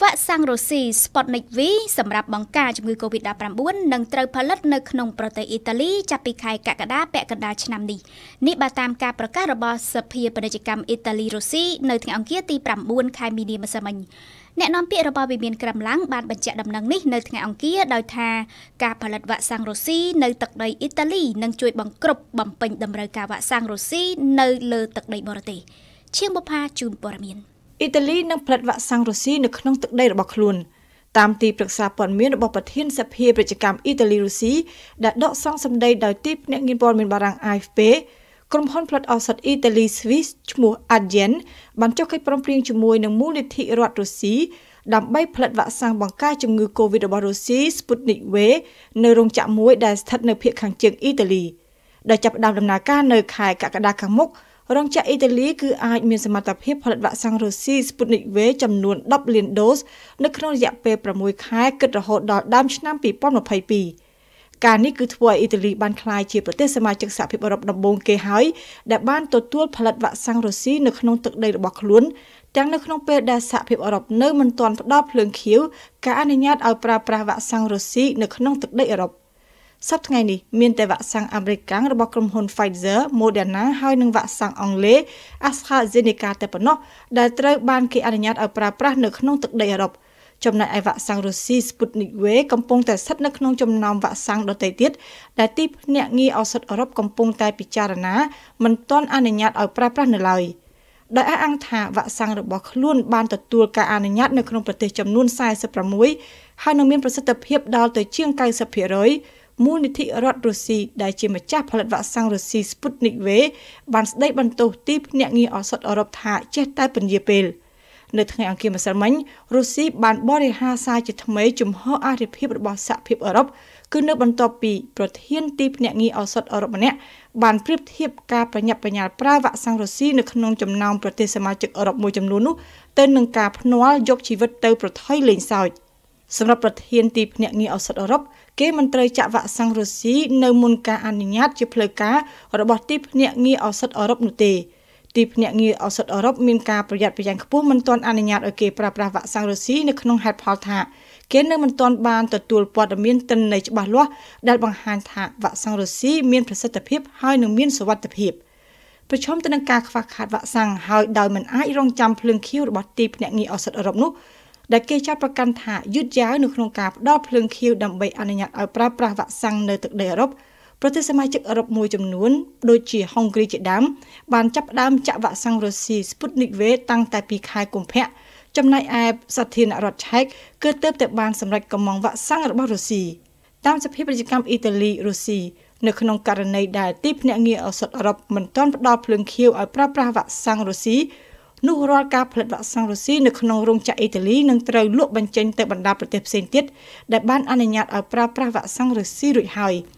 វ៉ាក់សាំងរុស្ស៊ី Sputnik V សម្រាប់បង្ការជំងឺ Covid-19 នឹងត្រូវផលិតនៅក្នុងប្រទេសអ៊ីតាលីចាប់ពីខែកក្កដា ពាក់កណ្ដាលឆ្នាំនេះនេះបើតាមការប្រកាសរបស់សភាពាណិជ្ជកម្មអ៊ីតាលីរុស្ស៊ីនៅថ្ងៃអង្គារទី9ខែមីនាម្សិលមិញអ្នកនាំពាក្យរបស់វិមានក្រមឡាំងបានបញ្ជាក់ដំណឹងនេះនៅថ្ងៃអង្គារដោយថាការផលិតវ៉ាក់សាំងរុស្ស៊ីនៅទឹកដីអ៊ីតាលីនឹងជួយបង្ក្រប់បំពេញតម្រូវការវ៉ាក់សាំងរុស្ស៊ីនៅលើទឹកដីបរទេសឈៀងបុផាជូនព័ត៌មាន។អ៊ីតាលីនឹងផលិតវ៉ាក់សាំងរុស្ស៊ីនៅក្នុងទឹកដីរបស់ខ្លួនតាមទីប្រឹក្សាព័ត៌មានរបស់ប្រធានសភាប្រជាកម្មអ៊ីតាលីរុស្ស៊ីដែលដកសង្សម្ដីដោយទីភ្នាក់ងារព័ត៌មានបារាំង AFP ក្រុមហ៊ុនផលិតឱសថអ៊ីតាលីស្វីសឈ្មោះ Adyen បានចុះកិច្ចព្រមព្រៀងជាមួយនឹងមូលនិធិរដ្ឋរុស្ស៊ីដើម្បីផលិតវ៉ាក់សាំងបង្ការជំងឺ Covid របស់រុស្ស៊ី Sputnik V នៅរោងចក្រមួយដែលស្ថិតនៅភាគខាងជើងអ៊ីតាលីដែលចាប់ផ្ដើមដំណើរការនៅខែកក្កដាខាងមុខរោងចក្រអ៊ីតាលីគឺអាចមានសមត្ថភាពផលិតវ៉ាក់សាំងរុស្ស៊ី Sputnik V ចំនួន10លានដូសនៅក្នុងរយៈពេល6ខែគិតរហូតដល់ដើមឆ្នាំ2022ការនេះគឺធ្វើឲ្យអ៊ីតាលីបានក្លាយជាប្រទេសសមាជិកសហភាពអឺរ៉ុបដំបូងគេហើយដែលបានទទួល ផលិតវ៉ាក់សាំងរុស្ស៊ីនៅក្នុងទឹកដីរបស់ខ្លួនទាំងនៅក្នុងពេលដែលសហភាពអឺរ៉ុបនៅមិនទាន់ផ្ដល់ភ្លើងខៀវការអនុញ្ញាតឲ្យប្រើប្រាស់វ៉ាក់សាំងរុស្ស៊ីនៅក្នុងទឹកដីអឺរ៉ុប។សប្តាហ៍នេះមានតែវ៉ាក់សាំងអាមេរិករបស់ក្រុមហ៊ុន Pfizer, Moderna ហើយនិងវ៉ាក់សាំងអង់គ្លេស AstraZeneca តែប៉ុណ្ណោះដែលត្រូវបានគេអនុញ្ញាតឲ្យប្រើប្រាស់នៅក្នុងទឹកដីអឺរ៉ុបចំណែកឯវ៉ាក់សាំងរុស្ស៊ី Sputnik V កំពុងតែស្ថិតនៅក្នុងចំណោមវ៉ាក់សាំងដទៃទៀតដែលទីភ្នាក់ងារឱសថអឺរ៉ុបកំពុងតែពិចារណាមិនទាន់អនុញ្ញាតឲ្យប្រើប្រាស់នៅឡើយ។ដោយអះអាងថាវ៉ាក់សាំងរបស់ខ្លួនបានទទួលការអនុញ្ញាតនៅក្នុងប្រទេសចំនួន46ហើយនឹងមានប្រសិទ្ធភាពដល់ទៅជាង90%មូលនិធិរដ្ឋរុស្ស៊ីដែលជាម្ចាស់ផលិតវ៉ាក់សាំងរុស្ស៊ី Sputnik V បានស្ដីបន្ទោសទីភ្នាក់ងារឱសថអឺរ៉ុបថាចេះតែពន្យាពេល នៅថ្ងៃអង្គារម្សិលមិញរុស្ស៊ីបានបរិហារសារជាថ្មីជំហរអរិភាពរបស់សហភាពអឺរ៉ុបគឺនៅបន្ទាប់ពីប្រធានទីភ្នាក់ងារឱសថអឺរ៉ុបម្នាក់បានប្រៀបធៀបការប្រញាប់ប្រញាល់ប្រើវ៉ាក់សាំងរុស្ស៊ីនៅក្នុងចំណោមប្រទេសសមាជិកអឺរ៉ុបមួយចំនួននោះទៅនឹងការភ្នាល់យកជីវិតទៅប្រថុយលេងសើច។សម្រាប់ប្រធានទីភ្នាក់ងារឱសថអឺរ៉ុបគេមិនត្រូវចាក់វ៉ាក់សាំងរុស្ស៊ីនៅមុនការអនុញ្ញាត ជាផ្លូវការរបស់ទីភ្នាក់ងារឱសថអឺរ៉ុបនោះទេទីភ្នាក់ងារឱសថអឺរ៉ុបមានការប្រយ័ត្នប្រយែងខ្ពស់មិនទាន់អនុញ្ញាតឲ្យគេប្រើប្រាស់វ៉ាក់សាំងរុស្ស៊ីនៅក្នុងហេតុផលថាគេនៅមិនទាន់បានទទួលព័ត៌មានទិន្នន័យច្បាស់លាស់ដែលបង្ហាញថាវ៉ាក់សាំងរុស្ស៊ីមានប្រសិទ្ធភាពហើយនិងមានសុវត្ថិភាព។ប្រឈមទៅនឹងការខ្វះខាតវ៉ាក់សាំងហើយដោយមិនអាចរងចាំភ្លើងខៀវរបស់ទីភ្នាក់ងារឱសថអឺរ៉ុបនោះដែលគេចាត់ប្រកាន់ថាយឺតយ៉ាវនៅក្នុងការផ្ដល់ភ្លើងខៀវដើម្បីអនុញ្ញាតឲ្យប្រើប្រាស់វ៉ាក់សាំងនៅទឹកដីអឺរ៉ុបប្រទេសសមាជិកអឺរ៉ុបមួយចំនួនដូចជាហុងគ្រីជាដើមបានចាប់ផ្ដើមចាក់វ៉ាក់សាំងរុស្ស៊ី Sputnik V តាំងតែពីខែកុម្ភៈចំណែកឯសាធារណរដ្ឋឆែកគឺទើបតែបានសម្រេចកម្ងវ៉ាក់សាំងរបស់រុស្ស៊ីតាមសភាប្រជាកម្មអ៊ីតាលីរុស្ស៊ីនៅក្នុងករណីដែលទីភ្នាក់ងារឱសថអឺរ៉ុបមិនទាន់ផ្ដល់ភ្លើងខៀវឲ្យប្រើប្រាស់វ៉ាក់សាំងរុស្ស៊ីនោះរាល់ការផលិតវ៉ាក់សាំងរុស្ស៊ីនៅក្នុងរោងចក្រអ៊ីតាលីនឹងត្រូវលក់បញ្ចេញទៅបណ្ដាប្រទេសផ្សេងទៀតដែលបានអនុញ្ញាតឲ្យប្រើប្រាស់វ៉ាក់សាំងរុស្ស៊ីរួចហើយ។